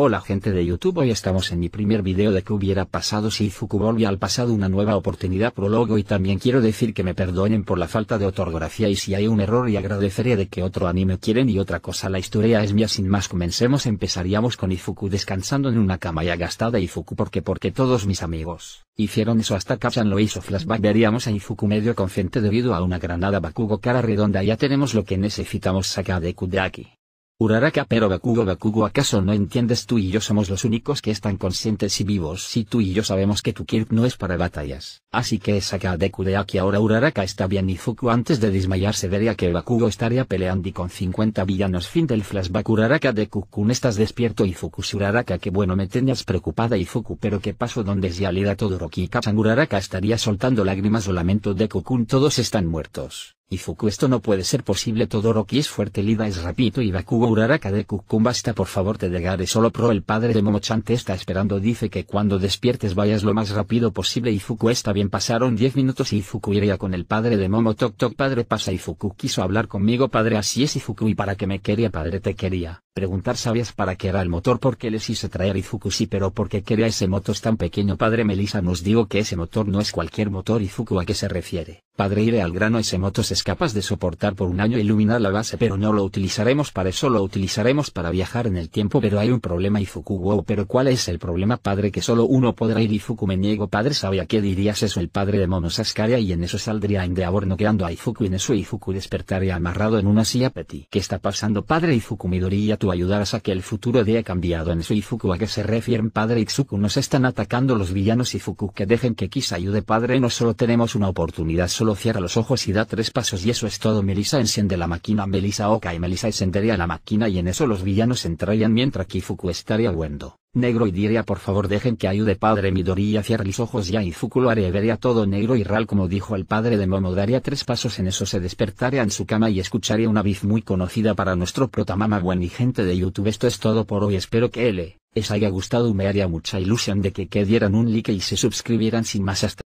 Hola gente de YouTube hoy estamos en mi primer video de que hubiera pasado si Ifuku volvía al pasado una nueva oportunidad prólogo y también quiero decir que me perdonen por la falta de ortografía y si hay un error y agradecería de que otro anime quieren y otra cosa la historia es mía sin más comencemos empezaríamos con Ifuku descansando en una cama ya gastada Izuku porque porque todos mis amigos hicieron eso hasta Kachan lo hizo flashback veríamos a Ifuku medio consciente debido a una granada Bakugo cara redonda ya tenemos lo que necesitamos saca de Kudaki Uraraka pero Bakugo Bakugo ¿acaso no entiendes tú y yo somos los únicos que están conscientes y vivos si tú y yo sabemos que tu Kirk no es para batallas? Así que saca a de aquí ahora Uraraka está bien y Fuku antes de desmayarse vería que Bakugo estaría peleando y con 50 villanos fin del flashback Uraraka de Kukun estás despierto y Fuku Uraraka que bueno me tenías preocupada y Fuku pero qué paso donde es realidad todo y Kachan Uraraka estaría soltando lágrimas o lamento de Kukun todos están muertos. Y esto no puede ser posible todo Todoroki es fuerte Lida es rapito y Uraraka de Kukun basta por favor te llegaré solo pro el padre de Momochan te está esperando dice que cuando despiertes vayas lo más rápido posible y está bien pasaron 10 minutos y Fuku iría con el padre de Momo toc toc padre pasa y quiso hablar conmigo padre así es y y para que me quería padre te quería preguntar sabías para qué era el motor porque les hice traer y si pero porque quería ese motor tan pequeño padre Melisa nos digo que ese motor no es cualquier motor y a qué se refiere Padre iré al grano ese motos es capaz de soportar por un año iluminar la base pero no lo utilizaremos para eso lo utilizaremos para viajar en el tiempo pero hay un problema Ifuku wow pero cuál es el problema padre que solo uno podrá ir Ifuku me niego padre sabe a qué dirías eso el padre de Monosaskaria y en eso saldría no quedando a y en eso Ifuku despertaría amarrado en una silla Peti ¿qué está pasando padre Ifuku Midoriya tú ayudarás a que el futuro de cambiado en eso Ifuku a qué se refieren padre Izuku nos están atacando los villanos Ifuku que dejen que Kis ayude padre no solo tenemos una oportunidad solo cierra los ojos y da tres pasos y eso es todo. Melisa enciende la máquina, Melisa Oka y Melisa encendería la máquina y en eso los villanos entrarían mientras Kifuku estaría huendo. Negro y diría por favor dejen que ayude padre Midoriya cierra los ojos ya y Fuku lo haría vería todo negro y real como dijo el padre de Momo daría tres pasos en eso se despertaría en su cama y escucharía una voz muy conocida para nuestro protamama buen y gente de YouTube esto es todo por hoy espero que él les haya gustado me haría mucha ilusión de que, que dieran un like y se suscribieran sin más hasta